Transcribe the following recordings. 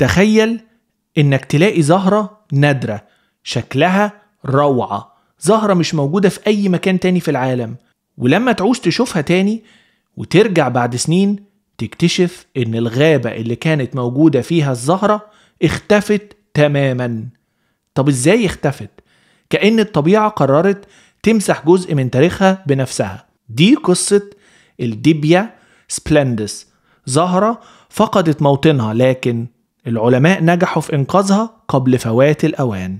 تخيل انك تلاقي زهرة نادرة شكلها روعة زهرة مش موجودة في أي مكان تاني في العالم ولما تعوز تشوفها تاني وترجع بعد سنين تكتشف إن الغابة اللي كانت موجودة فيها الزهرة اختفت تماما طب إزاي اختفت؟ كأن الطبيعة قررت تمسح جزء من تاريخها بنفسها دي قصة الديبيا سبلندس زهرة فقدت موطنها لكن العلماء نجحوا في إنقاذها قبل فوات الأوان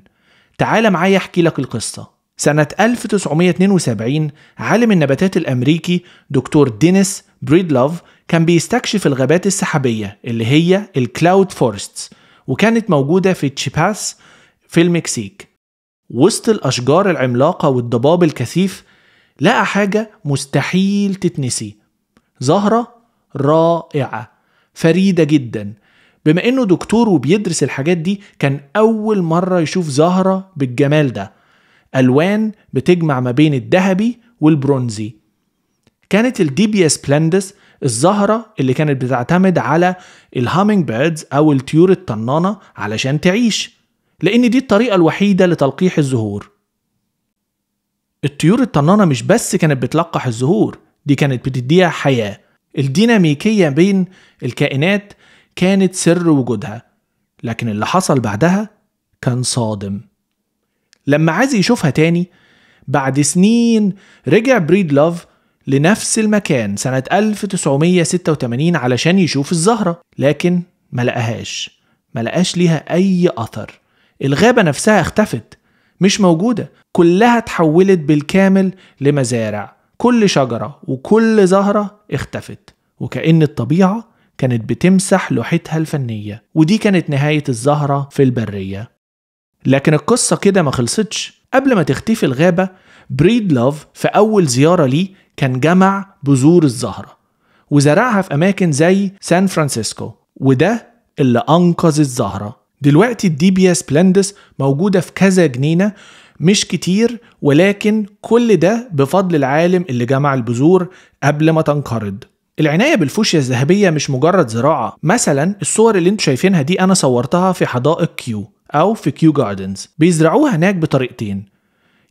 تعال معايا أحكي لك القصة سنة 1972 عالم النباتات الأمريكي دكتور دينيس بريدلوف كان بيستكشف الغابات السحابية اللي هي الكلاود فورستس وكانت موجودة في تشيباس في المكسيك وسط الأشجار العملاقة والضباب الكثيف لقى حاجة مستحيل تتنسي زهرة رائعة فريدة جدا بما انه دكتور وبيدرس الحاجات دي كان اول مره يشوف زهره بالجمال ده الوان بتجمع ما بين الذهبي والبرونزي كانت الديبيا سبلندس الزهره اللي كانت بتعتمد على الهامينج بيردز او الطيور الطنانه علشان تعيش لان دي الطريقه الوحيده لتلقيح الزهور الطيور الطنانه مش بس كانت بتلقح الزهور دي كانت بتديها حياه الديناميكيه بين الكائنات كانت سر وجودها لكن اللي حصل بعدها كان صادم لما عايز يشوفها تاني بعد سنين رجع بريد لاف لنفس المكان سنة 1986 علشان يشوف الزهرة لكن ما لقاهاش ما لقاش ليها أي أثر الغابة نفسها اختفت مش موجودة كلها اتحولت بالكامل لمزارع كل شجرة وكل زهرة اختفت وكأن الطبيعة كانت بتمسح لوحتها الفنية ودي كانت نهاية الزهرة في البرية لكن القصة كده ما خلصتش قبل ما تختفي الغابة بريد لوف في أول زيارة ليه كان جمع بذور الزهرة وزرعها في أماكن زي سان فرانسيسكو وده اللي أنقذ الزهرة دلوقتي الديبيا سبلندس موجودة في كذا جنينة مش كتير ولكن كل ده بفضل العالم اللي جمع البذور قبل ما تنقرض العناية بالفوشيا الذهبية مش مجرد زراعة مثلا الصور اللي انتوا شايفينها دي انا صورتها في حدائق كيو او في كيو جاردنز بيزرعوها هناك بطريقتين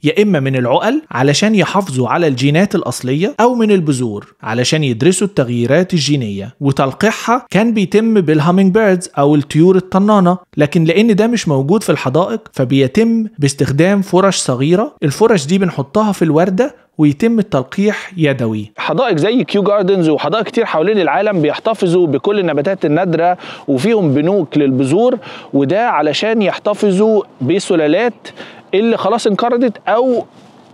يا إما من العقل علشان يحافظوا على الجينات الأصلية أو من البذور علشان يدرسوا التغييرات الجينية وتلقيحها كان بيتم بالهامينج بيردز أو الطيور الطنانة لكن لأن ده مش موجود في الحدائق فبيتم باستخدام فرش صغيرة الفرش دي بنحطها في الوردة ويتم التلقيح يدوي حدائق زي كيو جاردنز وحدائق كتير حوالين العالم بيحتفظوا بكل النباتات النادرة وفيهم بنوك للبذور وده علشان يحتفظوا بسلالات اللي خلاص انقرضت او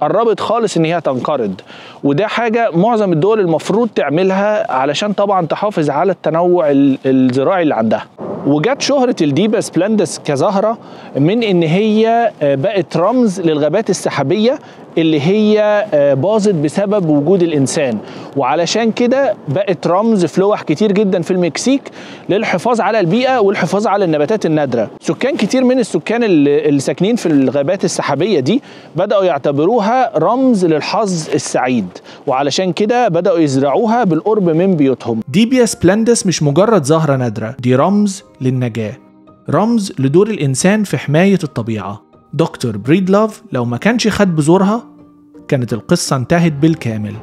قربت خالص ان هي تنقرض وده حاجه معظم الدول المفروض تعملها علشان طبعا تحافظ على التنوع الزراعي اللي عندها وجت شهرة الديبا سبلندس كزهرة من إن هي آه، بقت رمز للغابات السحابية اللي هي آه، باظت بسبب وجود الانسان وعلشان كده بقت رمز في لوح كتير جدا في المكسيك للحفاظ على البيئه والحفاظ على النباتات النادره سكان كتير من السكان اللي ساكنين في الغابات السحابيه دي بداوا يعتبروها رمز للحظ السعيد وعلشان كده بداوا يزرعوها بالقرب من بيوتهم ديبيا سبلندس مش مجرد زهره نادره دي رمز للنجاه رمز لدور الانسان في حمايه الطبيعه دكتور بريدلوف لو ما كانش خد بزورها كانت القصة انتهت بالكامل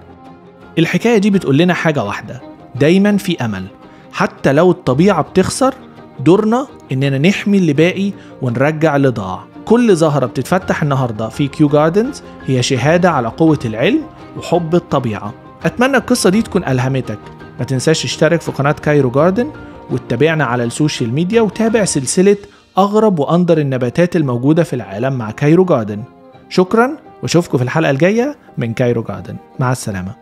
الحكاية دي بتقول لنا حاجة واحدة دايما في أمل حتى لو الطبيعة بتخسر دورنا إننا نحمي اللي باقي ونرجع اللي ضاع كل زهرة بتتفتح النهاردة في كيو جاردنز هي شهادة على قوة العلم وحب الطبيعة أتمنى القصة دي تكون ألهمتك ما تنساش تشترك في قناة كايرو جاردن وتتابعنا على السوشيال ميديا وتابع سلسلة أغرب وأندر النباتات الموجودة في العالم مع كايرو جاردن شكرا وشوفكم في الحلقة الجاية من كايرو جاردن مع السلامة